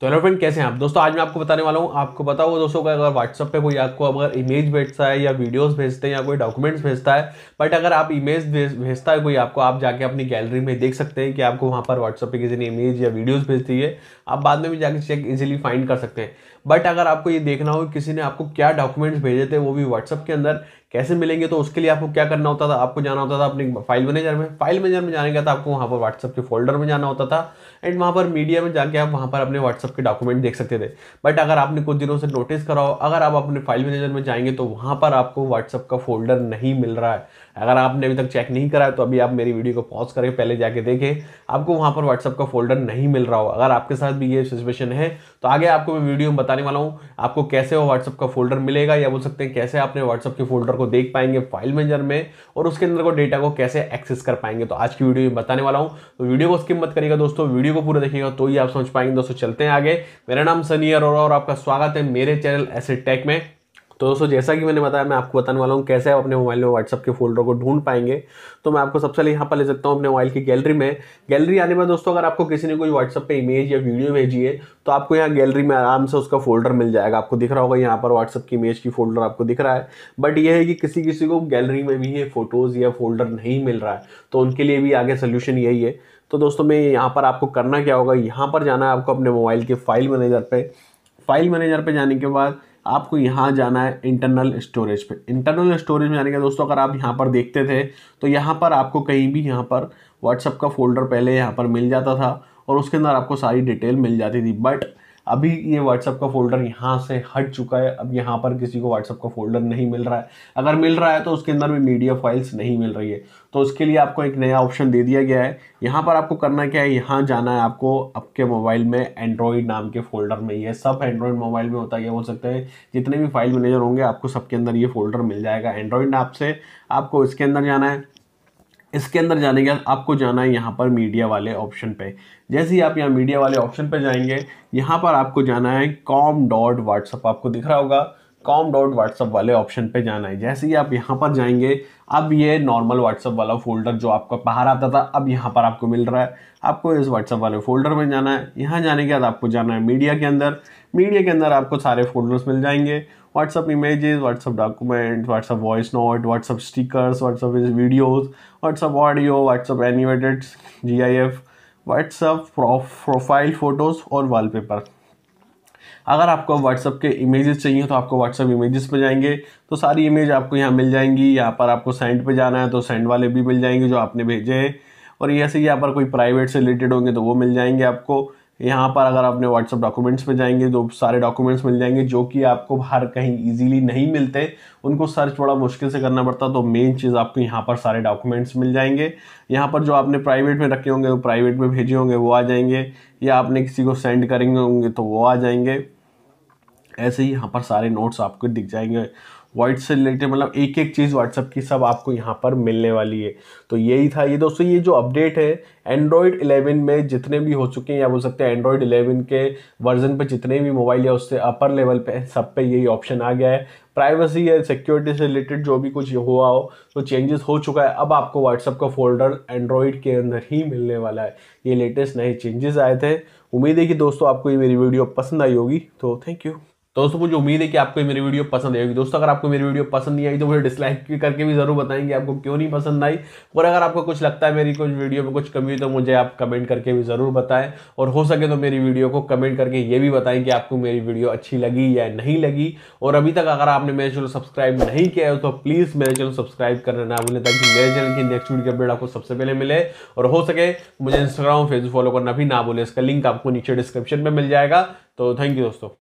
तो hello friend कैसे हैं आप दोस्तों आज मैं आपको बताने वाला हूँ आपको पता हो दोस्तों का अगर व्हाट्सअप पे कोई आपको अगर इमेज भेजता है या वीडियोस भेजते हैं या कोई डॉक्यूमेंट्स भेजता है बट अगर आप इमेज भेजता है कोई आपको आप जाके अपनी गैलरी में देख सकते हैं कि आपको वहाँ पर व्हाट्सअप पे किसी ने इमेज या वीडियोज़ भेजती है आप बाद में भी जाके चेक ईजिली फाइंड कर सकते हैं बट अगर आपको ये देखना हो किसी ने आपको क्या डॉक्यूमेंट्स भेजे थे वो भी व्हाट्सअप के अंदर कैसे मिलेंगे तो उसके लिए आपको क्या करना होता था आपको जाना होता था अपने फाइल मैनेजर में फाइल मैनेजर में जाने का था आपको वहाँ पर व्हाट्सअप के फोल्डर में जाना होता था एंड वहाँ पर मीडिया में जाके आप वहाँ पर अपने व्हाट्सअप के डॉक्यूमेंट देख सकते थे बट अगर आपने कुछ दिनों से नोटिस कराओ अगर आप अपने फाइल मैनेजर में जाएंगे तो वहाँ पर आपको व्हाट्सअप का फोल्डर नहीं मिल रहा है अगर आपने अभी तक चेक नहीं कराया तो अभी आप मेरी वीडियो को पॉज करें पहले जाके देखें आपको वहाँ पर व्हाट्सअप का फोल्डर नहीं मिल रहा हो अगर आपके साथ भी ये सिचुएशन है तो आगे आपको मैं वीडियो में बताने वाला हूँ आपको कैसे वो व्हाट्सअप का फोल्डर मिलेगा या बोल सकते हैं कैसे आपने व्हाट्सअप के फोल्डर को देख पाएंगे फाइल मैनेजर में और उसके अंदर को डेटा को कैसे एक्सेस कर पाएंगे तो आज की वीडियो में बताने वाला हूँ तो वीडियो को स्किप मत करिएगा दोस्तों वीडियो को पूरा देखिएगा तो ही आप समझ पाएंगे दोस्तों चलते हैं आगे मेरा नाम सनी अरोरा और आपका स्वागत है मेरे चैनल एसेट टेक में तो दोस्तों जैसा कि मैंने बताया मैं आपको बताने वाला हूँ कैसे आप अपने मोबाइल में व्हाट्सअप के फोल्डर को ढूंढ पाएंगे तो मैं आपको सबसे पहले यहाँ पर ले सकता हूँ अपने मोबाइल की गैलरी में गैलरी आने में दोस्तों अगर आपको किसी ने कोई व्हाट्सअप पे इमेज या वीडियो भेजी है तो आपको यहाँ गैलरी में आराम से उसका फोल्डर मिल जाएगा आपको दिख रहा होगा यहाँ पर व्हाट्सअप की इमेज की फोल्डर आपको दिख रहा है बट ये है कि किसी किसी को गैलरी में भी ये फोटोज़ या फोल्डर नहीं मिल रहा है तो उनके लिए भी आगे सोल्यूशन यही है तो दोस्तों में यहाँ पर आपको करना क्या होगा यहाँ पर जाना है आपको अपने मोबाइल के फाइल मैनेजर पर फाइल मैनेजर पर जाने के बाद आपको यहाँ जाना है इंटरनल स्टोरेज पे इंटरनल स्टोरेज में जाने के दोस्तों अगर आप यहाँ पर देखते थे तो यहाँ पर आपको कहीं भी यहाँ पर व्हाट्सअप का फोल्डर पहले यहाँ पर मिल जाता था और उसके अंदर आपको सारी डिटेल मिल जाती थी बट अभी ये व्हाट्सअप का फोल्डर यहाँ से हट चुका है अब यहाँ पर किसी को व्हाट्सअप का फोल्डर नहीं मिल रहा है अगर मिल रहा है तो उसके अंदर भी मीडिया फाइल्स नहीं मिल रही है तो उसके लिए आपको एक नया ऑप्शन दे दिया गया है यहाँ पर आपको करना क्या है यहाँ जाना है आपको आपके मोबाइल में एंड्रॉयड नाम के फोल्डर में यह सब एंड्रॉयड मोबाइल में होता है ये बोल सकते हैं जितने भी फाइल मैनेजर होंगे आपको सबके अंदर ये फोल्डर मिल जाएगा एंड्रॉयड ऐप से आपको इसके अंदर जाना है इसके अंदर जाने के बाद आपको जाना है यहाँ पर मीडिया वाले ऑप्शन पे जैसे ही आप यहाँ मीडिया वाले ऑप्शन पे जाएंगे यहाँ पर आपको जाना है कॉम डॉट व्हाट्सअप आपको दिख रहा होगा कॉम डॉट व्हाट्सअप वाले ऑप्शन पे जाना है जैसे ही आप यहाँ पर जाएंगे अब ये नॉर्मल व्हाट्सअप वाला फोल्डर जो आपका बाहर आता था अब यहाँ पर आपको मिल रहा है आपको इस व्हाट्सअप वाले फोल्डर में जाना है यहाँ जाने के बाद आपको जाना है मीडिया के अंदर मीडिया के अंदर आपको सारे फोल्डर्स मिल जाएंगे WhatsApp images WhatsApp documents WhatsApp voice note WhatsApp stickers WhatsApp videos WhatsApp audio WhatsApp animated G I F WhatsApp profile photos और वॉलपेपर अगर आपको व्हाट्सअप के इमेजेस चाहिए तो आपको व्हाट्सअप इमेजेस पर जाएंगे तो सारी इमेज आपको यहाँ मिल जाएंगी यहाँ पर आपको सेंड पे जाना है तो सेंड वाले भी मिल जाएंगे जो आपने भेजे हैं और ऐसे यहाँ पर कोई प्राइवेट से रिलेटेड होंगे तो वो मिल जाएंगे आपको यहाँ पर अगर आपने व्हाट्सअप डॉक्यूमेंट्स में जाएंगे तो सारे डॉक्यूमेंट्स मिल जाएंगे जो कि आपको हर कहीं इजीली नहीं मिलते उनको सर्च बड़ा मुश्किल से करना पड़ता तो मेन चीज़ आपको यहाँ पर सारे डॉक्यूमेंट्स मिल जाएंगे यहाँ पर जो आपने प्राइवेट में रखे होंगे तो प्राइवेट में भेजे होंगे वो आ जाएंगे या आपने किसी को सेंड करेंगे होंगे तो वो आ जाएंगे ऐसे ही यहाँ पर सारे नोट्स आपको दिख जाएंगे वर्ड से रिलेटेड मतलब एक एक चीज़ व्हाट्सअप की सब आपको यहाँ पर मिलने वाली है तो यही था ये दोस्तों ये जो अपडेट है एंड्रॉयड 11 में जितने भी हो चुके हैं या बोल सकते हैं एंड्रॉयड 11 के वर्जन पर जितने भी मोबाइल या उससे अपर लेवल पे सब पे यही ऑप्शन आ गया है प्राइवेसी या सिक्योरिटी से रिलेटेड जो भी कुछ हुआ हो तो चेंजेस हो चुका है अब आपको व्हाट्सअप का फोल्डर एंड्रॉयड के अंदर ही मिलने वाला है ये लेटेस्ट नए चेंजेस आए थे उम्मीद है कि दोस्तों आपको ये मेरी वीडियो पसंद आई होगी तो थैंक यू तो दोस्तों मुझे उम्मीद है कि आपको मेरी वीडियो पसंद आएगी दोस्तों अगर आपको मेरी वीडियो पसंद नहीं आई तो मुझे डिसलाइक करके भी जरूर बताएंगे आपको क्यों नहीं पसंद आई और अगर आपको कुछ लगता है मेरी कुछ वीडियो में कुछ कमी हुई तो मुझे आप कमेंट करके भी ज़रूर बताएं और हो सके तो मेरी वीडियो को कमेंट करके ये भी बताएं कि आपको मेरी वीडियो अच्छी लगी या नहीं लगी और अभी तक अगर आपने मेरे चैनल सब्सक्राइब नहीं किया है तो प्लीज़ मेरे चैनल सब्सक्राइब करना ना भूलें ताकि मेरे चैनल की नेक्स्ट वीडियो की अपडेट आपको सबसे पहले मिले और हो सके मुझे इंस्टाग्राम फेसबुक फॉलो करना भी ना बोले इसका लिंक आपको नीचे डिस्क्रिप्शन में मिल जाएगा तो थैंक यू दोस्तों